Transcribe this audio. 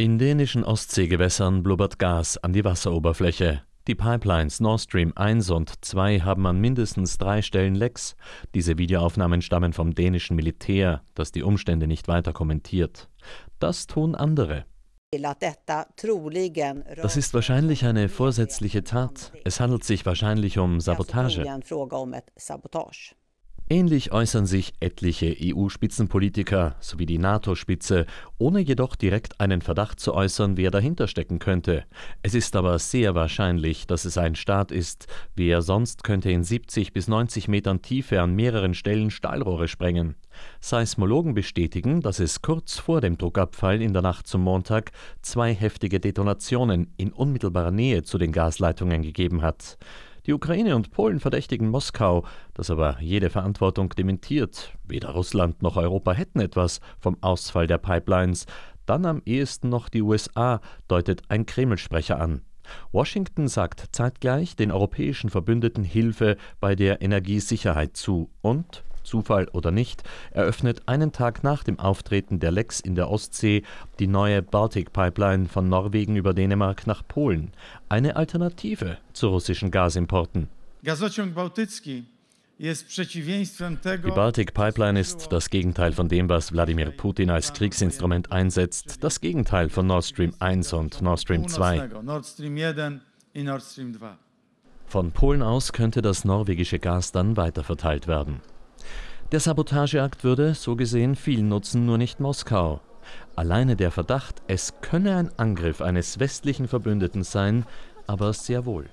In dänischen Ostseegewässern blubbert Gas an die Wasseroberfläche. Die Pipelines Nord Stream 1 und 2 haben an mindestens drei Stellen Lecks. Diese Videoaufnahmen stammen vom dänischen Militär, das die Umstände nicht weiter kommentiert. Das tun andere. Das ist wahrscheinlich eine vorsätzliche Tat. Es handelt sich wahrscheinlich um Sabotage. Ähnlich äußern sich etliche EU-Spitzenpolitiker sowie die NATO-Spitze, ohne jedoch direkt einen Verdacht zu äußern, wer dahinter stecken könnte. Es ist aber sehr wahrscheinlich, dass es ein Staat ist. Wer sonst könnte in 70 bis 90 Metern Tiefe an mehreren Stellen Stahlrohre sprengen? Seismologen bestätigen, dass es kurz vor dem Druckabfall in der Nacht zum Montag zwei heftige Detonationen in unmittelbarer Nähe zu den Gasleitungen gegeben hat. Die Ukraine und Polen verdächtigen Moskau, das aber jede Verantwortung dementiert. Weder Russland noch Europa hätten etwas vom Ausfall der Pipelines. Dann am ehesten noch die USA, deutet ein Kremlsprecher an. Washington sagt zeitgleich den europäischen Verbündeten Hilfe bei der Energiesicherheit zu und Zufall oder nicht, eröffnet einen Tag nach dem Auftreten der Lex in der Ostsee die neue Baltic Pipeline von Norwegen über Dänemark nach Polen. Eine Alternative zu russischen Gasimporten. Gazociąg Bałtycki die Baltic Pipeline ist das Gegenteil von dem, was Wladimir Putin als Kriegsinstrument einsetzt, das Gegenteil von Nord Stream 1 und Nord Stream 2. Von Polen aus könnte das norwegische Gas dann weiterverteilt werden. Der Sabotageakt würde, so gesehen, viel nutzen, nur nicht Moskau. Alleine der Verdacht, es könne ein Angriff eines westlichen Verbündeten sein, aber sehr wohl.